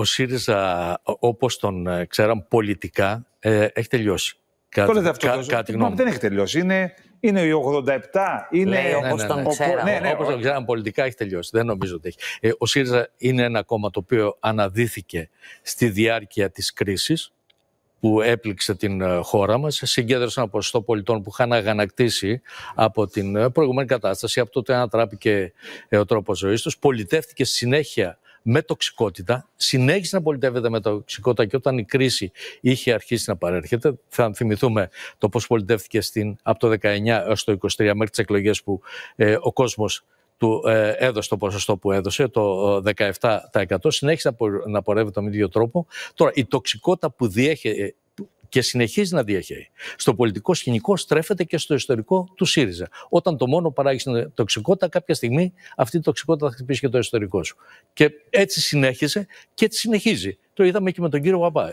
ο ΣΥΡΙΖΑ, όπως τον ε, ξέραμε πολιτικά, ε, έχει τελειώσει. Κάτι, αυτό. Κα, γνώμη. Δεν έχει τελειώσει. Είναι, είναι η 87, είναι ναι, ναι, ναι, όπως τον ξέραμε. όπως τον ξέραμε πολιτικά έχει τελειώσει. Δεν νομίζω ότι έχει. Ε, ο ΣΥΡΙΖΑ είναι ένα κόμμα το οποίο αναδύθηκε στη διάρκεια της κρίσης που έπληξε την χώρα μας, συγκέντρωσε ένα ποσοστό πολιτών που είχαν αγανακτήσει από την προηγούμενη κατάσταση, από τότε ανατράπηκε ο τρόπος ζωής τους, πολιτεύτηκε συνέχεια με τοξικότητα, συνέχισε να πολιτεύεται με τοξικότητα και όταν η κρίση είχε αρχίσει να παρέρχεται, θα θυμηθούμε το πώς πολιτεύθηκε στην, από το 19 έως το 23 μέχρι τις εκλογές που ε, ο κόσμος του ε, έδωσε το ποσοστό που έδωσε, το 17%, ε, συνέχισε να πορεύεται με τον ίδιο τρόπο. Τώρα, η τοξικότητα που διέχει και συνεχίζει να διαχέει. Στο πολιτικό σκηνικό στρέφεται και στο ιστορικό του ΣΥΡΙΖΑ. Όταν το μόνο παράγει στην τοξικότητα, κάποια στιγμή αυτή η τοξικότητα θα χτυπήσει και το ιστορικό σου. Και έτσι συνέχισε και έτσι συνεχίζει. Το είδαμε και με τον κύριο Βαμπάη.